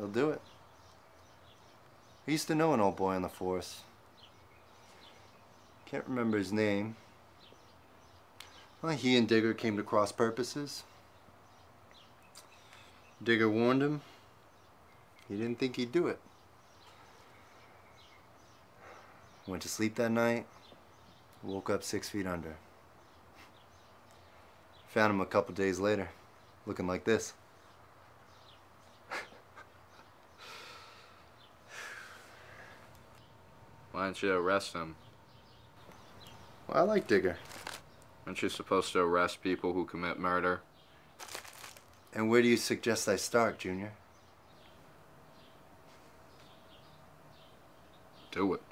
He'll do it. I used to know an old boy on the force. Can't remember his name. Well, he and Digger came to cross purposes. Digger warned him. He didn't think he'd do it. Went to sleep that night. Woke up six feet under. Found him a couple days later, looking like this. Why do not you arrest him? Well, I like Digger. Aren't you supposed to arrest people who commit murder? And where do you suggest I start, Junior? Do it.